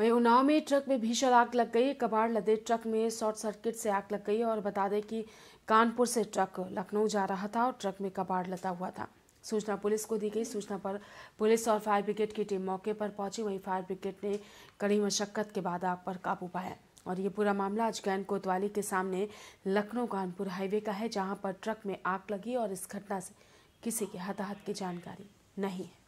वहीं उन्नाव में ट्रक में भीषण आग लग गई कबाड़ लदे ट्रक में शॉर्ट सर्किट से आग लग गई और बता दें कि कानपुर से ट्रक लखनऊ जा रहा था और ट्रक में कबाड़ लता हुआ था सूचना पुलिस को दी गई सूचना पर पुलिस और फायर ब्रिगेड की टीम मौके पर पहुंची वहीं फायर ब्रिगेड ने कड़ी मशक्कत के बाद आग पर काबू पाया और ये पूरा मामला आज गैन कोतवाली के सामने लखनऊ कानपुर हाईवे का है जहां पर ट्रक में आग लगी और इस घटना से किसी के हताहत की जानकारी नहीं है